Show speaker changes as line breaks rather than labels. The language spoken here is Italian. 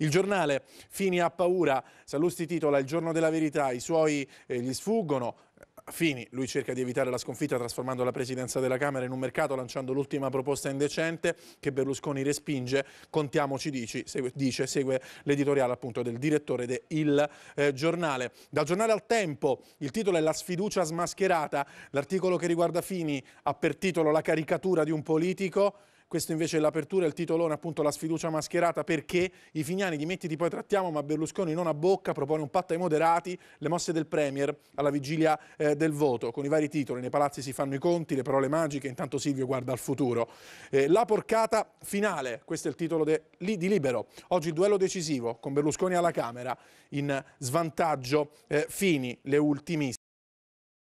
Il giornale Fini ha paura, Sallusti titola Il giorno della verità, i suoi eh, gli sfuggono, Fini, lui cerca di evitare la sconfitta trasformando la presidenza della Camera in un mercato, lanciando l'ultima proposta indecente che Berlusconi respinge. Contiamoci, dici, segue, dice, segue l'editoriale appunto del direttore del eh, giornale. Dal giornale al tempo, il titolo è La sfiducia smascherata. L'articolo che riguarda Fini ha per titolo La caricatura di un politico. Questo invece è l'apertura, il titolone appunto la sfiducia mascherata perché i finiani di mettiti poi trattiamo ma Berlusconi non a bocca, propone un patto ai moderati, le mosse del Premier alla vigilia eh, del voto. Con i vari titoli nei palazzi si fanno i conti, le parole magiche, intanto Silvio guarda al futuro. Eh, la porcata finale, questo è il titolo di Libero. Oggi il duello decisivo con Berlusconi alla Camera in svantaggio eh, Fini, le ultimissime.